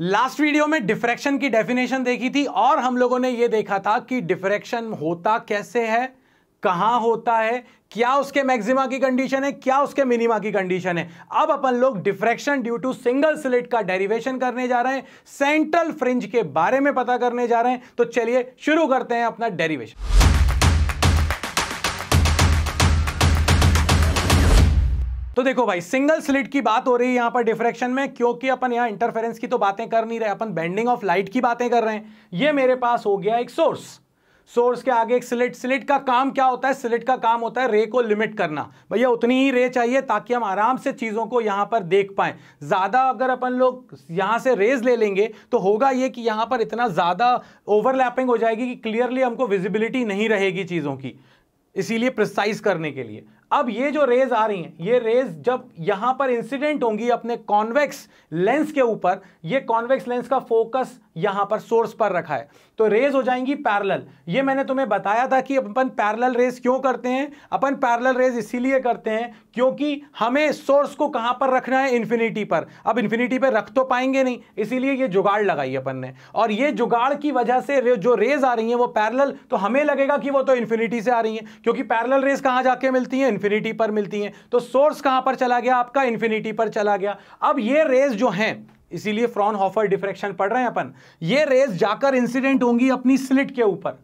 last video में diffraction की definition देखी थी और हम लोगों ने यह देखा था कि डिफ्रेक्शन होता कैसे है कहां होता है क्या उसके मैक्सिमा की कंडीशन है क्या उसके मिनिमा की कंडीशन है अब अपन लोग diffraction due to single slit का डेरिवेशन करने जा रहे हैं सेंट्रल फ्रिंज के बारे में पता करने जा रहे हैं तो चलिए शुरू करते हैं अपना डेरिवेशन तो देखो भाई सिंगल स्लिट की बात हो रही है यहां पर डिफ्रेक्शन में क्योंकि अपन यहां इंटरफेरेंस की तो बातें कर नहीं रहे अपन बेंडिंग ऑफ लाइट की बातें कर रहे हैं ये मेरे पास हो गया एक सोर्स सोर्स के आगे एक स्लिट स्लिट का काम क्या होता है स्लिट का काम होता है रे को लिमिट करना भैया उतनी ही रे चाहिए ताकि हम आराम से चीज़ों को यहां पर देख पाए ज़्यादा अगर अपन लोग यहां से रेज ले लेंगे तो होगा ये कि यहां पर इतना ज़्यादा ओवरलैपिंग हो जाएगी कि क्लियरली हमको विजिबिलिटी नहीं रहेगी चीज़ों की इसीलिए प्रिसाइज करने के लिए अब ये जो रेज आ रही हैं ये रेज जब यहां पर इंसिडेंट होंगी अपने कॉन्वेक्स लेंस के ऊपर ये कॉन्वेक्स लेंस का फोकस यहां पर सोर्स पर रखा है तो रेज हो जाएंगी पैरल ये मैंने तुम्हें बताया था कि अपन पैरल रेज क्यों करते हैं अपन पैरल रेज इसीलिए करते हैं क्योंकि हमें सोर्स को कहां पर रखना है इन्फिनिटी पर अब इंफिनिटी पर रख तो पाएंगे नहीं इसीलिए ये जुगाड़ लगाई अपन ने और ये जुगाड़ की वजह से जो रेज आ रही है वो पैरल तो हमें लगेगा कि वो तो इन्फिनिटी से आ रही है क्योंकि पैरल रेज कहां जाके मिलती है इन्फिनिटी पर मिलती हैं तो सोर्स कहां पर चला गया आपका इन्फिनिटी पर चला गया अब ये रेज जो हैं इसीलिए फ्रॉन हॉफर डिफ्रेक्शन पढ़ रहे हैं अपन ये रेज जाकर इंसिडेंट होंगी अपनी स्लिट के ऊपर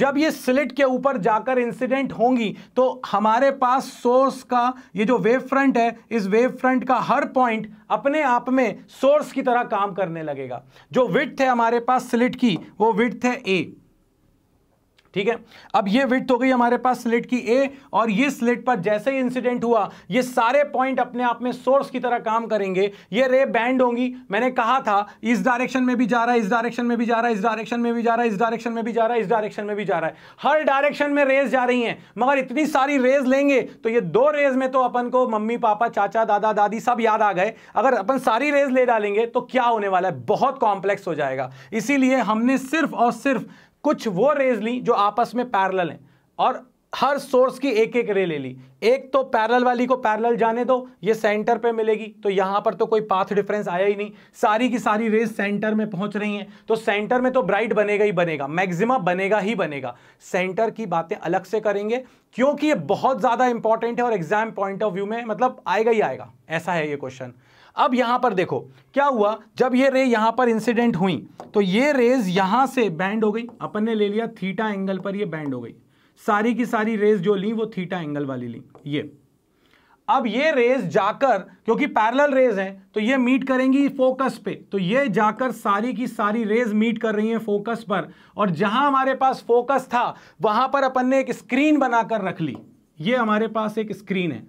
जब ये स्लिट के ऊपर जाकर इंसिडेंट होंगी तो हमारे पास सोर्स का ये जो वेव फ्रंट है इस वेव फ्रंट का हर पॉइंट अपने आप में सोर्स की तरह काम करने लगेगा जो विथ है हमारे पास स्लिट की वो विथ है ए ठीक है अब ये विथ हो गई हमारे पास स्लेट की ए और ये स्लेट पर जैसे ही इंसिडेंट हुआ ये सारे पॉइंट अपने आप में सोर्स की तरह काम करेंगे ये रे बैंड होंगी मैंने कहा था इस डायरेक्शन में भी जा रहा है इस डायरेक्शन में भी जा रहा है इस डायरेक्शन में भी जा रहा है इस डायरेक्शन में भी जा रहा है इस डायरेक्शन में भी जा रहा है हर डायरेक्शन में रेज जा रही है मगर इतनी सारी रेज लेंगे तो ये दो रेज में तो अपन को मम्मी पापा चाचा दादा दादी सब याद आ गए अगर अपन सारी रेज ले डालेंगे तो क्या होने वाला है बहुत कॉम्प्लेक्स हो जाएगा इसीलिए हमने सिर्फ और सिर्फ कुछ वो रेज ली जो आपस में पैरल हैं और हर सोर्स की एक एक रे ले ली एक तो पैरल वाली को पैरल जाने दो ये सेंटर पे मिलेगी तो यहां पर तो कोई पाथ डिफरेंस आया ही नहीं सारी की सारी रेज सेंटर में पहुंच रही हैं तो सेंटर में तो ब्राइट बनेगा ही बनेगा मैक्सिमा बनेगा ही बनेगा सेंटर की बातें अलग से करेंगे क्योंकि ये बहुत ज़्यादा इंपॉर्टेंट है और एग्जाम पॉइंट ऑफ व्यू में मतलब आएगा ही आएगा ऐसा है ये क्वेश्चन अब यहां पर देखो क्या हुआ जब ये रे यहां पर इंसिडेंट हुई तो ये रेज यहां से बैंड हो गई अपन ने ले लिया थीटा एंगल पर ये बैंड हो गई सारी की सारी रेज जो ली वो थीटा एंगल वाली ली ये अब ये रेज जाकर क्योंकि पैरेलल रेज है तो ये मीट करेंगी फोकस पे तो ये जाकर सारी की सारी रेज मीट कर रही है फोकस पर और जहां हमारे पास फोकस था वहां पर अपन ने एक स्क्रीन बनाकर रख ली ये हमारे पास एक स्क्रीन है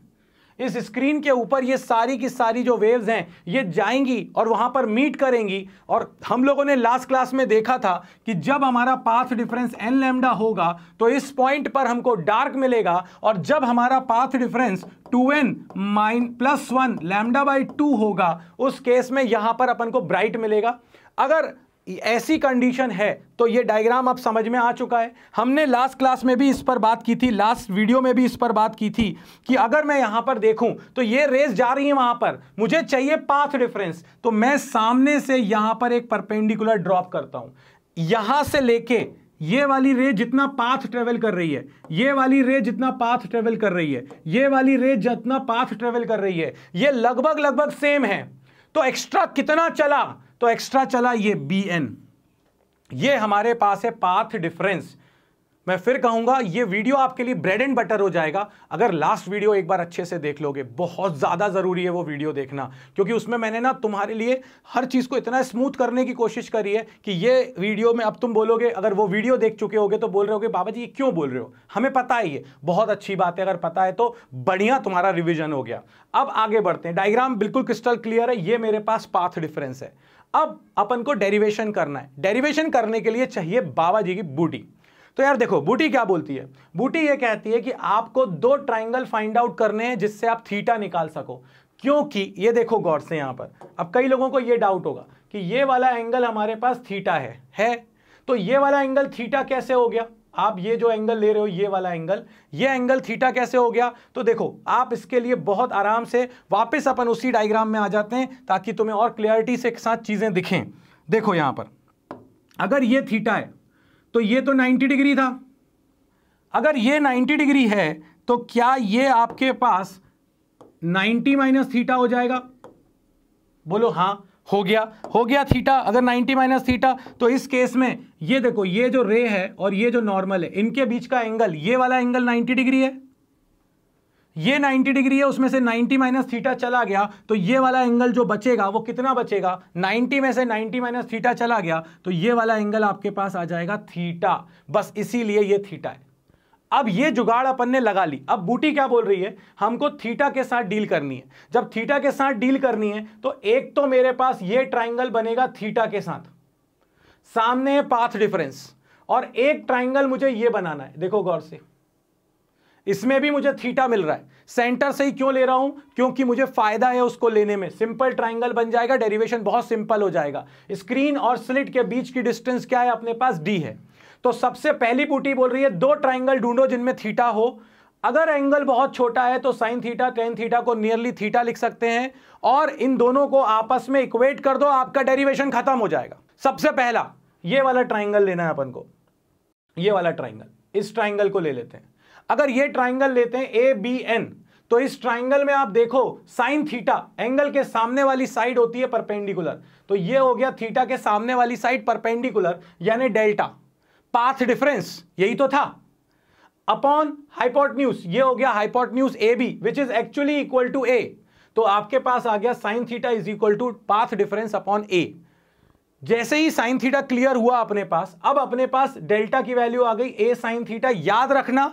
इस स्क्रीन के ऊपर ये सारी की सारी जो वेव्स हैं ये जाएंगी और वहां पर मीट करेंगी और हम लोगों ने लास्ट क्लास में देखा था कि जब हमारा पाथ डिफरेंस एन लेमडा होगा तो इस पॉइंट पर हमको डार्क मिलेगा और जब हमारा पाथ डिफरेंस 2n एन माइन plus one lambda by two होगा उस केस में यहां पर अपन को ब्राइट मिलेगा अगर ऐसी कंडीशन है तो ये डायग्राम अब समझ में आ चुका है हमने लास्ट क्लास में भी इस पर बात की थी लास्ट वीडियो में भी इस पर बात की थी कि अगर मैं यहां पर देखूं तो ये रेस जा रही है वहां पर मुझे चाहिए पाथ डिफरेंस तो मैं सामने से यहां पर एक परपेंडिकुलर ड्रॉप करता हूं यहां से लेके ये वाली रे जितना पाथ ट्रेवल कर रही है ये वाली रे जितना पाथ ट्रेवल कर रही है ये वाली रे जितना पाथ ट्रेवल कर रही है ये लगभग लगभग सेम है तो एक्स्ट्रा कितना चला तो एक्स्ट्रा चला ये बी एन ये हमारे पास है पाथ डिफरेंस मैं फिर कहूंगा ये वीडियो आपके लिए ब्रेड एंड बटर हो जाएगा अगर लास्ट वीडियो एक बार अच्छे से देख लोगे बहुत ज़्यादा ज़रूरी है वो वीडियो देखना क्योंकि उसमें मैंने ना तुम्हारे लिए हर चीज़ को इतना स्मूथ करने की कोशिश करी है कि ये वीडियो में अब तुम बोलोगे अगर वो वीडियो देख चुके होगे तो बोल रहे हो बाबा जी ये क्यों बोल रहे हो हमें पता ही है बहुत अच्छी बात है अगर पता है तो बढ़िया तुम्हारा रिविजन हो गया अब आगे बढ़ते हैं डायग्राम बिल्कुल क्रिस्टल क्लियर है ये मेरे पास पाथ डिफरेंस है अब अपन को डेरिवेशन करना है डेरिवेशन करने के लिए चाहिए बाबा जी की बूटी तो यार देखो बूटी क्या बोलती है बूटी ये कहती है कि आपको दो ट्राइंगल फाइंड आउट करने हैं जिससे आप थीटा निकाल सको क्योंकि ये देखो गौर से यहां पर अब कई लोगों को ये डाउट होगा कि ये वाला एंगल हमारे पास थीटा है है तो ये वाला एंगल थीटा कैसे हो गया आप ये जो एंगल ले रहे हो ये वाला एंगल ये एंगल थीटा कैसे हो गया तो देखो आप इसके लिए बहुत आराम से वापस अपन उसी डायग्राम में आ जाते हैं ताकि तुम्हें और क्लियरिटी से साथ चीज़ें दिखें देखो यहां पर अगर ये थीटा है तो ये तो 90 डिग्री था अगर ये 90 डिग्री है तो क्या ये आपके पास नाइन्टी माइनस थीटा हो जाएगा बोलो हाँ हो गया हो गया थीटा अगर 90 माइनस थीटा तो इस केस में ये देखो ये जो रे है और ये जो नॉर्मल है इनके बीच का एंगल ये वाला एंगल 90 डिग्री है ये 90 डिग्री है उसमें से 90 माइनस थीटा चला गया तो ये वाला एंगल जो बचेगा वो कितना बचेगा 90 में से 90 माइनस थीटा चला गया तो ये वाला एंगल आपके पास आ जाएगा थीटा बस इसीलिए ये थीटा है अब ये जुगाड़ अपन ने लगा ली अब बूटी क्या बोल रही है हमको थीटा के साथ डील करनी है जब थीटा के साथ डील करनी है तो एक तो मेरे पास ये ट्राइंगल बनेगा थीटा के साथ सामने पाथ डिफरेंस और एक ट्राइंगल मुझे ये बनाना है देखो गौर से इसमें भी मुझे थीटा मिल रहा है सेंटर से ही क्यों ले रहा हूं क्योंकि मुझे फायदा है उसको लेने में सिंपल ट्राइंगल बन जाएगा डेरिवेशन बहुत सिंपल हो जाएगा स्क्रीन और स्लिट के बीच की डिस्टेंस क्या है अपने पास डी है तो सबसे पहली बूटी बोल रही है दो ट्राइंगल ढूंढो जिनमें थीटा हो अगर एंगल बहुत छोटा है तो साइन थीटा टेन थीटा को नियरली थीटा लिख सकते हैं और इन दोनों को आपस में इक्वेट कर दो आपका डेरिवेशन खत्म हो जाएगा सबसे पहला ये वाला ट्राइंगल लेना है अपन को ये वाला ट्राइंगल इस ट्राइंगल को ले लेते हैं अगर ये ट्राइंगल लेते हैं ए बी एन तो इस ट्राइंगल में आप देखो साइन थीटा एंगल के सामने वाली साइड होती है परपेंडिकुलर तो ये हो गया थीटा के सामने वाली साइड परपेंडिकुलर यानी डेल्टा पाथ डिफरेंस यही तो था अपॉन हाइपोट न्यूज ये हो गया hypotenuse A B which is actually equal to a तो आपके पास आ गया sine theta is equal to path difference upon a जैसे ही साइन थीटा क्लियर हुआ अपने पास अब अपने पास डेल्टा की वैल्यू आ गई ए साइन थीटा याद रखना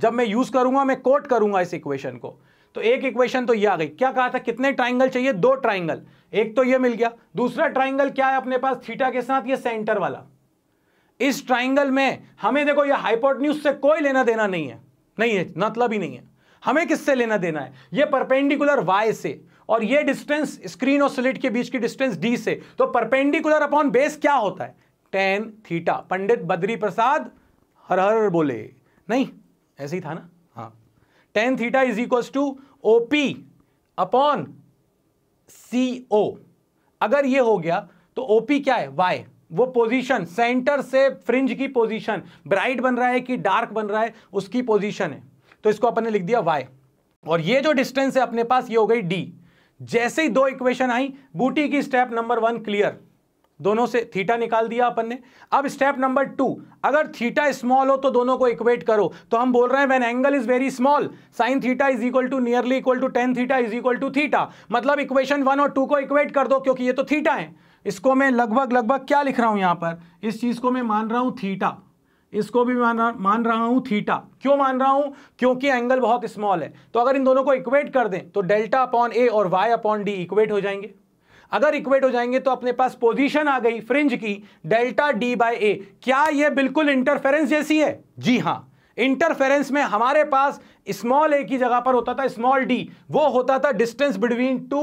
जब मैं यूज करूंगा मैं कोट करूंगा इस इक्वेशन को तो एक इक्वेशन तो ये आ गई क्या कहा था कितने ट्राइंगल चाहिए दो ट्राइंगल एक तो ये मिल गया दूसरा ट्राइंगल क्या है अपने पास थीटा के साथ ये सेंटर वाला इस ट्राइंगल में हमें देखो ये हाइपोटन्यूज से कोई लेना देना नहीं है नहीं है मतलब ही नहीं है हमें किससे लेना देना है ये परपेंडिकुलर वाई से और ये डिस्टेंस स्क्रीन और स्लिट के बीच की डिस्टेंस डी से तो परपेंडिकुलर अपॉन बेस क्या होता है टेन थीटा पंडित बद्री प्रसाद हर हर बोले नहीं ऐसे ही था ना हाँ tan theta is equal to O P upon C O अगर ये हो गया तो ओ पी क्या है वाई वो पोजीशन सेंटर से फ्रिंज की पोजीशन ब्राइट बन रहा है कि डार्क बन रहा है उसकी पोजीशन है तो इसको अपन ने लिख दिया वाई और ये जो डिस्टेंस है अपने पास ये हो गई डी जैसे ही दो इक्वेशन आई बूटी की स्टेप नंबर वन क्लियर दोनों से थीटा निकाल दिया अपन ने अब स्टेप नंबर टू अगर थीटा स्मॉल हो तो दोनों को इक्वेट करो तो हम बोल रहे हैं when angle is very small sine theta is equal to nearly equal to tan theta is equal to theta मतलब इक्वेशन वन और टू को इक्वेट कर दो क्योंकि ये तो थीटा है इसको मैं लगभग लगभग क्या लिख रहा हूं यहां पर इस चीज़ को मैं मान रहा हूं थीटा इसको भी मान रहा मान रहा हूं थीटा क्यों मान रहा हूं क्योंकि एंगल बहुत स्मॉल है तो अगर इन दोनों को इक्वेट कर दें तो डेल्टा अपॉन ए और वाई अपॉन डी इक्वेट हो जाएंगे अगर इक्वेट हो जाएंगे तो अपने पास पोजीशन आ गई फ्रिंज की डेल्टा डी बाई ए क्या यह बिल्कुल इंटरफेरेंस जैसी है जी हाँ इंटरफेरेंस में हमारे पास स्मॉल ए की जगह पर होता था स्मॉल डी वो होता था डिस्टेंस बिटवीन टू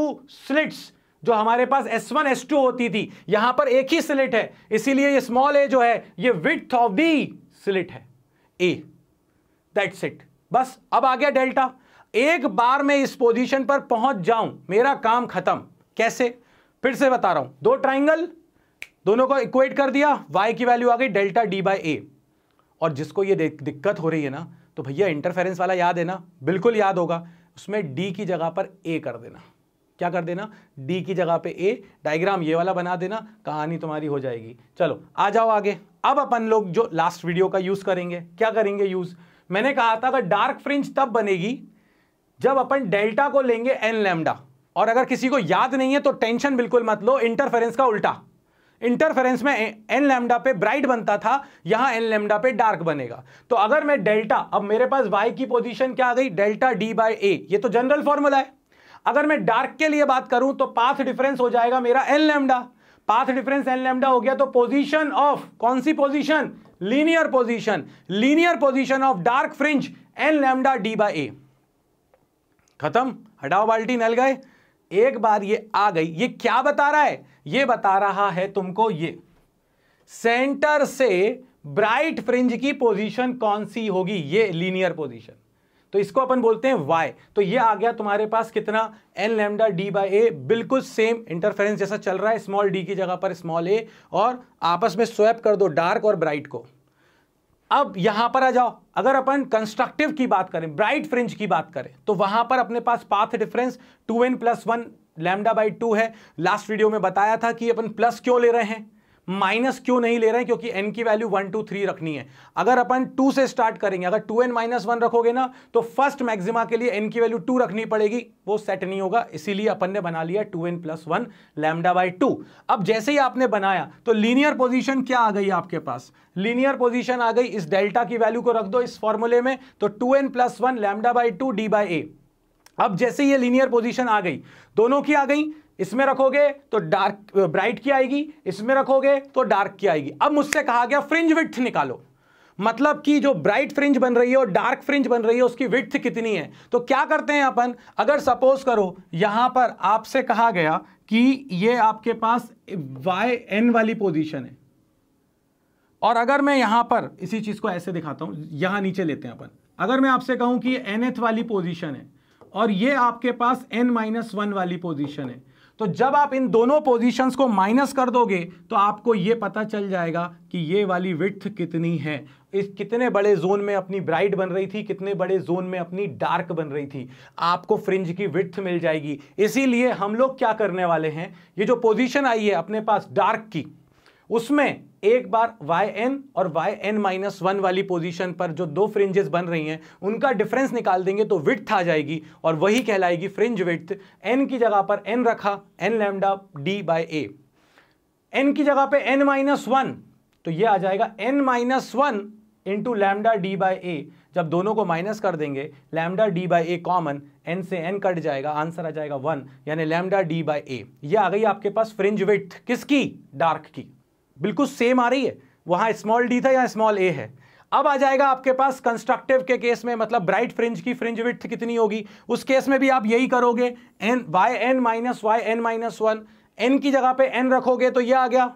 स्लिट्स जो हमारे पास S1 S2 होती थी यहां पर एक ही स्लिट है इसीलिए ये स्मॉल ए जो है ये विथ ऑफ दी स्लिट है ए दैट्स इट बस अब आ गया डेल्टा एक बार मैं इस पोजीशन पर पहुंच जाऊं मेरा काम खत्म कैसे फिर से बता रहा हूं दो ट्राइंगल दोनों को इक्वेट कर दिया वाई की वैल्यू आ गई डेल्टा डी बाई ए और जिसको ये दिक्कत हो रही है ना तो भैया इंटरफेरेंस वाला याद है ना बिल्कुल याद होगा उसमें डी की जगह पर ए कर देना क्या कर देना डी की जगह पे ए डायग्राम ये वाला बना देना कहानी तुम्हारी हो जाएगी चलो आ जाओ आगे अब अपन लोग जो लास्ट वीडियो का यूज़ करेंगे क्या करेंगे यूज़ मैंने कहा था कि डार्क फ्रिंज तब बनेगी जब अपन डेल्टा को लेंगे एन लेमडा और अगर किसी को याद नहीं है तो टेंशन बिल्कुल मत लो इंटरफेरेंस का उल्टा इंटरफेरेंस में एन लेमडा पे ब्राइट बनता था यहां एन लेमडा पे डार्क बनेगा तो अगर मैं डेल्टा अब मेरे पास वाई की पोजीशन क्या आ गई डेल्टा डी बाई ए ये तो जनरल फॉर्मूला है अगर मैं डार्क के लिए बात करूं तो पाथ डिफरेंस हो जाएगा मेरा n lambda path difference n lambda हो गया तो पोजिशन ऑफ कौन सी position linear position linear position of dark fringe n lambda d by a खत्म हटाओ बाल्टी नल गए एक बार ये आ गई ये क्या बता रहा है ये बता रहा है तुमको ये सेंटर से ब्राइट फ्रिंज की पोजीशन कौन सी होगी ये लीनियर पोजीशन तो इसको अपन बोलते हैं वाई तो ये आ गया तुम्हारे पास कितना n lambda d by a बिल्कुल सेम इंटरफेरेंस जैसा चल रहा है स्मॉल डी की जगह पर स्मॉल ए और आपस में स्वैप कर दो डार्क और ब्राइट को अब यहां पर आ जाओ अगर अपन कंस्ट्रक्टिव की बात करें ब्राइट फ्रिंज की बात करें तो वहां पर अपने पास path difference two n plus one lambda by two है लास्ट वीडियो में बताया था कि अपन प्लस क्यों ले रहे हैं माइनस क्यों नहीं ले रहे हैं क्योंकि एन की वैल्यू वन टू थ्री रखनी है अगर अपन टू से स्टार्ट करेंगे अगर टू एन माइनस वन रखोगे ना तो फर्स्ट मैक्सिमा के लिए एन की वैल्यू टू रखनी पड़ेगी वो सेट नहीं होगा इसीलिए अपन ने बना लिया two n plus one lambda by two अब जैसे ही आपने बनाया तो लीनियर पोजिशन क्या आ गई आपके पास लीनियर पोजिशन आ गई इस डेल्टा की वैल्यू को रख दो इस फॉर्मूले में तो two n plus one lambda by two d by a अब जैसे ये लीनियर पोजिशन आ गई दोनों की आ गई इसमें रखोगे तो डार्क ब्राइट की आएगी इसमें रखोगे तो डार्क की आएगी अब मुझसे कहा गया फ्रिंज विथ निकालो मतलब कि जो ब्राइट फ्रिंज बन रही है और डार्क फ्रिंज बन रही है उसकी विथ कितनी है तो क्या करते हैं अपन अगर सपोज करो यहां पर आपसे कहा गया कि ये आपके पास वाई एन वाली पोजिशन है और अगर मैं यहां पर इसी चीज को ऐसे दिखाता हूं यहां नीचे लेते हैं अपन अगर मैं आपसे कहूं कि एनएथ वाली पोजीशन है और ये आपके पास एन माइनस वन वाली पोजीशन है तो जब आप इन दोनों पोजीशंस को माइनस कर दोगे तो आपको ये पता चल जाएगा कि ये वाली विथ कितनी है इस कितने बड़े जोन में अपनी ब्राइट बन रही थी कितने बड़े जोन में अपनी डार्क बन रही थी आपको फ्रिंज की विथ मिल जाएगी इसीलिए हम लोग क्या करने वाले हैं ये जो पोजिशन आई है अपने पास डार्क की उसमें एक बार वाई एन और वाई एन माइनस वन वाली पोजीशन पर जो दो फ्रिंजेस बन रही हैं उनका डिफरेंस निकाल देंगे तो विथ आ जाएगी और वही कहलाएगी फ्रिंज विथ एन की जगह पर एन रखा n lambda d by a n की जगह पे एन माइनस वन तो ये आ जाएगा n minus one into lambda d by a जब दोनों को माइनस कर देंगे lambda d by a common n से एन कट जाएगा आंसर आ जाएगा वन यानी लैमडा डी बाई ए ये आ गई आपके पास फ्रिंज विथ किसकी डार्क की बिल्कुल सेम आ रही है वहां स्मॉल डी था या स्मॉल ए है अब आ जाएगा आपके पास कंस्ट्रक्टिव के केस में मतलब ब्राइट फ्रिंज की फ्रिंज विथ कितनी होगी उस केस में भी आप यही करोगे n y n minus y n minus one n की जगह पे एन रखोगे तो यह आ गया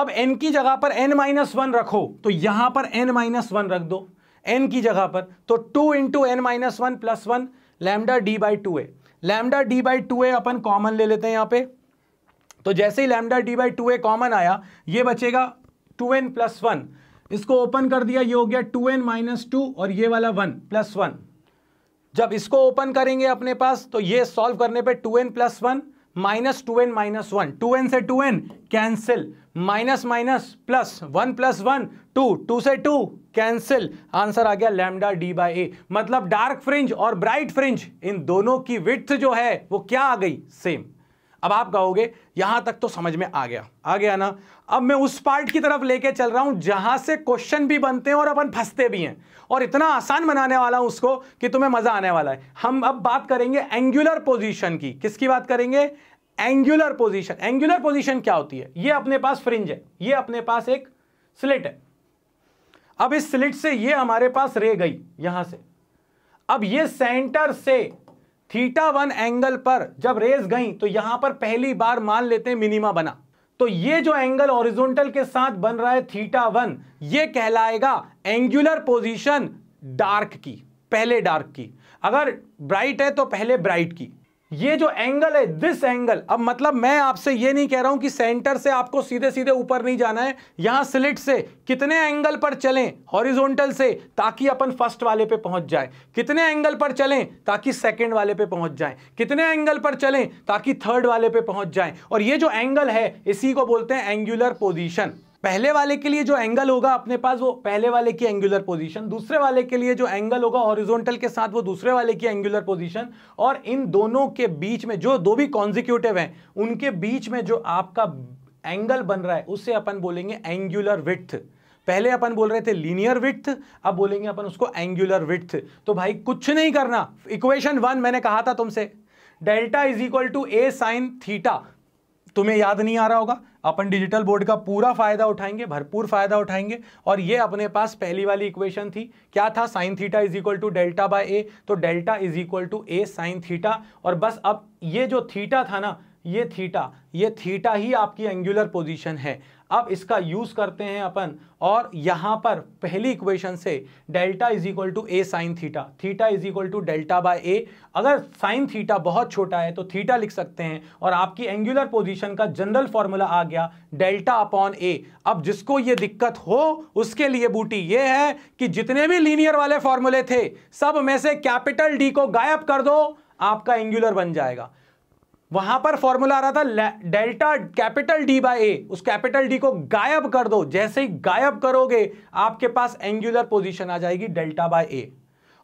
अब एन की जगह पर एन माइनस वन रखो तो यहां पर एन माइनस वन रख दो एन की जगह पर तो two into n minus one plus one lambda d by two a lambda d by two a अपन कॉमन ले लेते हैं यहाँ पे तो जैसे ही lambda d by two a common आया ये बचेगा टू एन प्लस वन इसको ओपन कर दिया ये हो गया टू एन माइनस टू और ये वाला वन प्लस वन जब इसको ओपन करेंगे अपने पास तो ये सॉल्व करने पे two n plus one minus two n minus one two n से two n cancel minus minus plus one plus one two two से टू कैंसिल आंसर आ गया लैमडा डी बाई ए मतलब डार्क फ्रिंज और bright fringe इन दोनों की with जो है वो क्या आ गई सेम अब आप कहोगे यहां तक तो समझ में आ गया आ गया ना अब मैं उस पार्ट की तरफ लेके चल रहा हूं जहां से क्वेश्चन भी बनते हैं और अपन फंसते भी हैं और इतना आसान बनाने वाला हूं उसको कि तुम्हें मज़ा आने वाला है हम अब बात करेंगे एंगुलर पोजिशन की किसकी बात करेंगे एंगुलर पोजिशन एंगुलर पोजिशन क्या होती है यह अपने पास फ्रिंज है ये अपने पास एक स्लिट है अब इस स्लिट से यह हमारे पास रे गई यहां से अब ये सेंटर से थीटा वन एंगल पर जब रेस गई तो यहां पर पहली बार मान लेते हैं मिनिमा बना तो ये जो एंगल ओरिजोनटल के साथ बन रहा है थीटा वन ये कहलाएगा एंगुलर पोजीशन डार्क की पहले डार्क की अगर ब्राइट है तो पहले ब्राइट की ये जो एंगल है दिस एंगल अब मतलब मैं आपसे ये नहीं कह रहा हूं कि सेंटर से आपको सीधे सीधे ऊपर नहीं जाना है यहां स्लिट से कितने एंगल पर चलें हॉरिजॉन्टल से ताकि अपन फर्स्ट वाले पे पहुंच जाए कितने एंगल पर चलें ताकि सेकंड वाले पे पहुंच जाए कितने एंगल पर चलें ताकि थर्ड वाले पे पहुंच जाए और ये जो एंगल है इसी को बोलते हैं एंगुलर पोजिशन पहले वाले के लिए जो एंगल होगा अपने पास वो पहले वाले की एंगुलर पोजीशन दूसरे वाले के लिए जो एंगल होगा हॉरिजॉन्टल के साथ वो दूसरे वाले की एंगुलर पोजीशन और इन दोनों के बीच में जो दो भी कॉन्जिक्यूटिव हैं उनके बीच में जो आपका एंगल बन रहा है उससे अपन बोलेंगे एंगुलर विथ पहले अपन बोल रहे थे लीनियर विथ अब बोलेंगे अपन उसको एंगुलर विथ तो भाई कुछ नहीं करना इक्वेशन वन मैंने कहा था तुमसे delta is equal to a sine theta तुम्हें याद नहीं आ रहा होगा अपन डिजिटल बोर्ड का पूरा फायदा उठाएंगे भरपूर फायदा उठाएंगे और ये अपने पास पहली वाली इक्वेशन थी क्या था sine theta is equal to delta by a तो delta is equal to a sine theta और बस अब ये जो थीटा था ना ये थीटा ये थीटा ही आपकी एंगुलर पोजीशन है अब इसका यूज़ करते हैं अपन और यहाँ पर पहली इक्वेशन से delta is equal to a sine theta theta is equal to delta by a अगर साइन थीटा बहुत छोटा है तो थीटा लिख सकते हैं और आपकी एंगुलर पोजीशन का जनरल फॉर्मूला आ गया डेल्टा अपॉन ए अब जिसको ये दिक्कत हो उसके लिए बूटी ये है कि जितने भी लीनियर वाले फॉर्मूले थे सब में से कैपिटल डी को गायब कर दो आपका एंगुलर बन जाएगा वहां पर फॉर्मूला आ रहा था delta capital D by a उस कैपिटल डी को गायब कर दो जैसे ही गायब करोगे आपके पास एंगुलर पोजीशन आ जाएगी डेल्टा बाय ए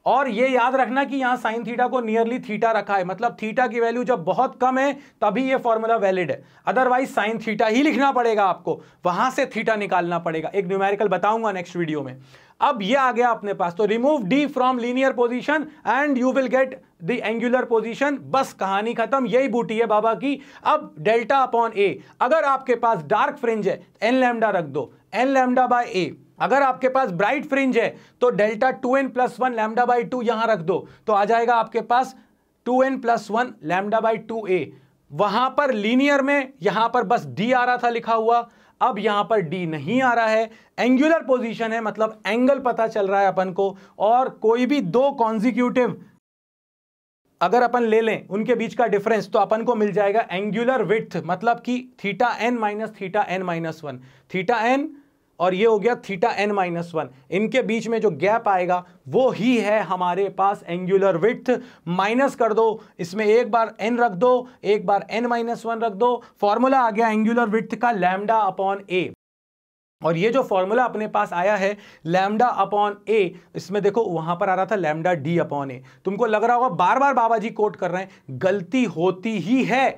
और ये याद रखना कि यहां साइन थीटा को नियरली थीटा रखा है मतलब थीटा की वैल्यू जब बहुत कम है तभी ये फॉर्मूला वैलिड है अदरवाइज साइन थीटा ही लिखना पड़ेगा आपको वहां से थीटा निकालना पड़ेगा एक न्यूमेरिकल बताऊंगा नेक्स्ट वीडियो में अब ये आ गया अपने पास तो remove D from linear position and you will get the angular position बस कहानी खत्म यही बूटी है बाबा की अब डेल्टा अपॉन ए अगर आपके पास डार्क फ्रिंज है एन तो लैमडा रख दो एन लैमडा बाय ए अगर आपके पास ब्राइट फ्रिंज है तो delta two n plus one lambda by two यहां रख दो तो आ जाएगा आपके पास two n plus one lambda by two a वहां पर लीनियर में यहां पर बस डी आ रहा था लिखा हुआ अब यहां पर डी नहीं आ रहा है एंगुलर पोजीशन है मतलब एंगल पता चल रहा है अपन को और कोई भी दो कॉन्जिक्यूटिव अगर अपन ले लें उनके बीच का डिफरेंस तो अपन को मिल जाएगा एंगुलर विथ मतलब कि theta n minus theta n minus one theta n और ये हो गया थीटा एन माइनस वन इनके बीच में जो गैप आएगा वो ही है हमारे पास एंगुलर विथ माइनस कर दो इसमें एक बार एन रख दो एक बार एन माइनस वन रख दो फॉर्मूला आ गया एंगुलर विथ का लैमडा अपॉन ए और ये जो फॉर्मूला अपने पास आया है लैमडा अपॉन ए इसमें देखो वहां पर आ रहा था लैमडा डी अपॉन ए तुमको लग रहा होगा बार बार बाबा जी कोट कर रहे हैं गलती होती ही है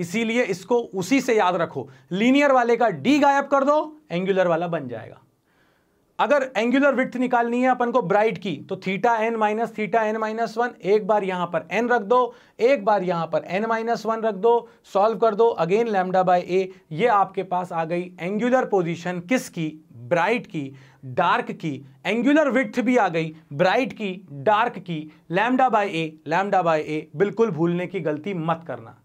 इसीलिए इसको उसी से याद रखो लीनियर वाले का डी गायब कर दो एंगुलर वाला बन जाएगा अगर एंगुलर विथ निकालनी है अपन को ब्राइट की तो theta n minus theta n minus one एक बार यहां पर एन रख दो एक बार यहां पर एन माइनस वन रख दो सॉल्व कर दो अगेन लैमडा बाय ए ये आपके पास आ गई एंगुलर पोजीशन किसकी ब्राइट की डार्क की एंगुलर विथ भी आ गई ब्राइट की डार्क की lambda by a lambda by a बिल्कुल भूलने की गलती मत करना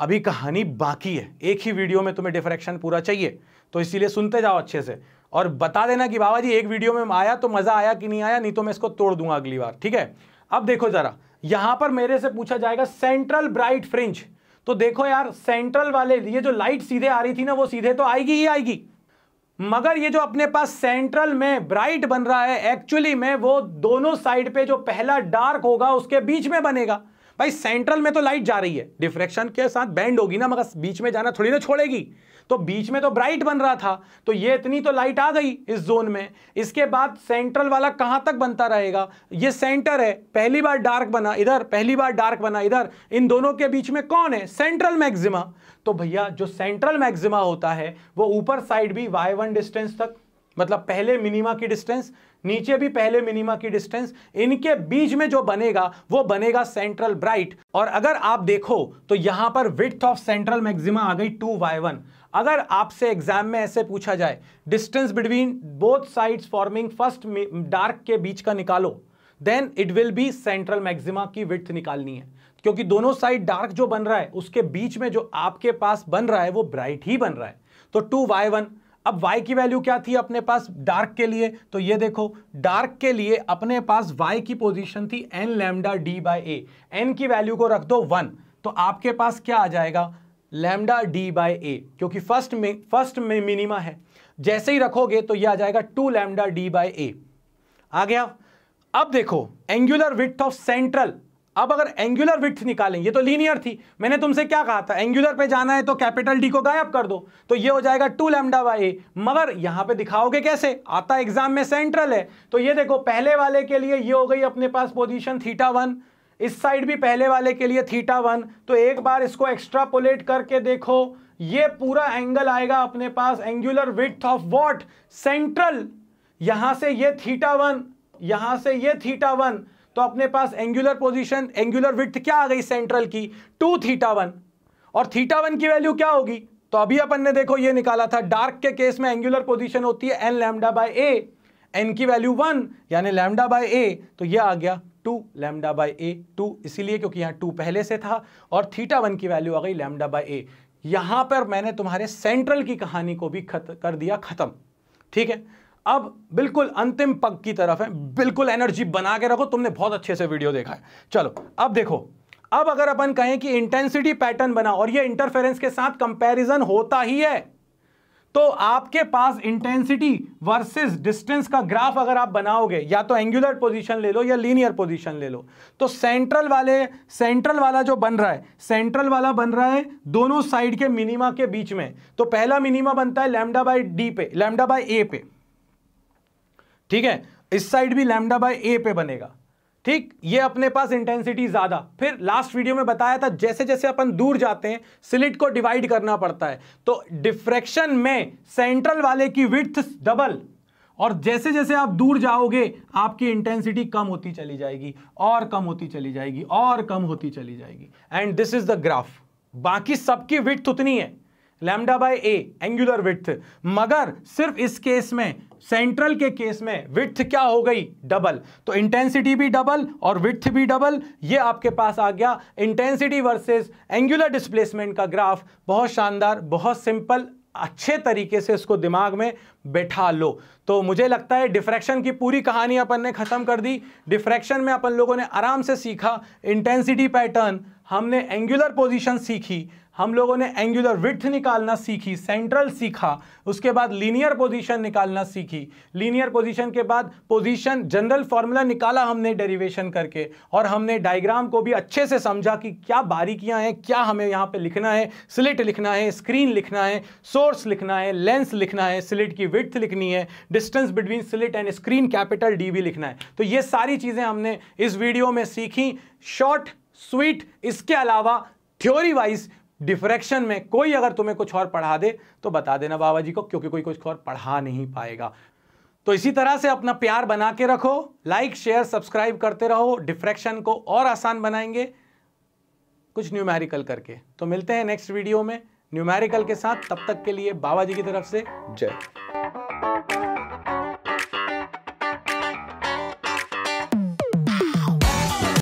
अभी कहानी बाकी है एक ही वीडियो में तुम्हें डिफ्रेक्शन पूरा चाहिए तो इसीलिए सुनते जाओ अच्छे से और बता देना कि बाबा जी एक वीडियो में आया तो मज़ा आया कि नहीं आया नहीं तो मैं इसको तोड़ दूंगा अगली बार ठीक है अब देखो ज़रा यहां पर मेरे से पूछा जाएगा सेंट्रल ब्राइट फ्रिंज तो देखो यार सेंट्रल वाले ये जो लाइट सीधे आ रही थी ना वो सीधे तो आएगी ही आएगी मगर ये जो अपने पास सेंट्रल में ब्राइट बन रहा है एक्चुअली में वो दोनों साइड पे जो पहला डार्क होगा उसके बीच में बनेगा भाई सेंट्रल में तो लाइट जा रही है डिफ्रेक्शन के साथ बैंड होगी ना मगर बीच में जाना थोड़ी ना छोड़ेगी तो बीच में तो ब्राइट बन रहा था तो ये इतनी तो लाइट आ गई इस जोन में इसके बाद सेंट्रल वाला कहां तक बनता रहेगा ये सेंटर है पहली बार डार्क बना इधर पहली बार डार्क बना इधर इन दोनों के बीच में कौन है सेंट्रल मैक्सिमा तो भैया जो सेंट्रल मैक्सिमा होता है वो ऊपर साइड भी वाई वन डिस्टेंस तक मतलब पहले मिनिमा की डिस्टेंस नीचे भी पहले मिनिमा की डिस्टेंस इनके बीच में जो बनेगा वो बनेगा सेंट्रल ब्राइट और अगर आप देखो तो यहां पर विथ ऑफ सेंट्रल मैक्सिमा आ गई टू वाई वन अगर आपसे एग्जाम में ऐसे पूछा जाए distance between both sides forming first dark के बीच का निकालो then it will be central maxima की विथ निकालनी है क्योंकि दोनों साइड डार्क जो बन रहा है उसके बीच में जो आपके पास बन रहा है वो ब्राइट ही बन रहा है तो टू वाई वन अब y की वैल्यू क्या थी अपने पास डार्क के लिए तो ये देखो डार्क के लिए अपने पास y की पोजीशन थी n lambda d by a n की वैल्यू को रख दो वन तो आपके पास क्या आ जाएगा लेमडा d बाई ए क्योंकि फर्स्ट में फर्स्ट में मिनिमा है जैसे ही रखोगे तो ये आ जाएगा two lambda d by a आ गया अब देखो एंगुलर विथ ऑफ सेंट्रल अब अगर एंगुलर विथ निकालें ये तो लीनियर थी मैंने तुमसे क्या कहा था एंगुलर पे जाना है तो कैपिटल डी को गायब कर दो तो ये हो जाएगा टू लेमडा बाई ए मगर यहां पे दिखाओगे कैसे आता एग्जाम में सेंट्रल है तो ये देखो पहले वाले के लिए ये हो गई अपने पास पोजिशन थीटा वन इस साइड भी पहले वाले के लिए थीटा वन तो एक बार इसको एक्स्ट्रापोलेट करके देखो ये पूरा एंगल आएगा अपने पास angular width of what central यहां से ये थीटा वन यहां से ये थीटा वन तो अपने पास एंगुलर पोजिशन एंगुलर विथ क्या आ गई सेंट्रल की टू थीटा वन और थीटा वन की वैल्यू क्या होगी तो अभी अपन ने देखो ये निकाला था डार्क के केस में एंगुलर पोजिशन होती है n lambda by a n की वैल्यू वन यानी लैमडा बाय ए तो ये आ गया two lambda by a two इसीलिए क्योंकि यहाँ टू पहले से था और थीटा वन की वैल्यू आ गई लैमडा बाय ए यहाँ पर मैंने तुम्हारे सेंट्रल की कहानी को भी खत कर दिया ख़त्म ठीक है अब बिल्कुल अंतिम पग की तरफ है बिल्कुल एनर्जी बना के रखो तुमने बहुत अच्छे से वीडियो देखा है चलो अब देखो अब अगर अपन कहें कि इंटेंसिटी पैटर्न बना और ये इंटरफेरेंस के साथ कंपैरिजन होता ही है तो आपके पास इंटेंसिटी वर्सेस डिस्टेंस का ग्राफ अगर आप बनाओगे या तो एंगुलर पोजीशन ले लो या लीनियर पोजीशन ले लो तो सेंट्रल वाले सेंट्रल वाला जो बन रहा है सेंट्रल वाला बन रहा है दोनों साइड के मिनिमा के बीच में तो पहला मिनिमा बनता है लैमडा बाई डी पे लैमडा बाई ए पे ठीक है इस साइड भी लैमडा बाय ए पे बनेगा ठीक ये अपने पास इंटेंसिटी ज्यादा फिर लास्ट वीडियो में बताया था जैसे जैसे अपन दूर जाते हैं सिलिट को डिवाइड करना पड़ता है तो डिफ्रेक्शन में सेंट्रल वाले की विथ डबल और जैसे जैसे आप दूर जाओगे आपकी इंटेंसिटी कम होती चली जाएगी और कम होती चली जाएगी और कम होती चली जाएगी and this is the graph बाकी सबकी विथ उतनी है lambda by a angular width मगर सिर्फ इस केस में सेंट्रल के केस में विथ क्या हो गई डबल तो इंटेंसिटी भी डबल और विथ भी डबल ये आपके पास आ गया इंटेंसिटी वर्सेस एंगुलर डिस्प्लेसमेंट का ग्राफ बहुत शानदार बहुत सिंपल अच्छे तरीके से इसको दिमाग में बैठा लो तो मुझे लगता है डिफ्रैक्शन की पूरी कहानी अपन ने ख़त्म कर दी डिफ्रैक्शन में अपन लोगों ने आराम से सीखा इंटेंसिटी पैटर्न हमने एंगुलर पोजीशन सीखी हम लोगों ने एंगुलर विथ निकालना सीखी सेंट्रल सीखा उसके बाद लीनियर पोजीशन निकालना सीखी लीनियर पोजीशन के बाद पोजीशन जनरल फार्मूला निकाला हमने डेरिवेशन करके और हमने डायग्राम को भी अच्छे से समझा कि क्या बारीकियां हैं क्या हमें यहाँ पे लिखना है स्लिट लिखना है स्क्रीन लिखना है सोर्स लिखना है लेंस लिखना है स्लिट की विथ लिखनी है distance between slit and screen capital D भी लिखना है तो ये सारी चीज़ें हमने इस वीडियो में सीखी शॉर्ट स्वीट इसके अलावा थ्योरी वाइज डिफ्रैक्शन में कोई अगर तुम्हें कुछ और पढ़ा दे तो बता देना बाबा जी को क्योंकि कोई कुछ और पढ़ा नहीं पाएगा तो इसी तरह से अपना प्यार बना के रखो लाइक शेयर सब्सक्राइब करते रहो डिफ्रैक्शन को और आसान बनाएंगे कुछ न्यूमेरिकल करके तो मिलते हैं नेक्स्ट वीडियो में न्यूमेरिकल के साथ तब तक के लिए बाबा जी की तरफ से जय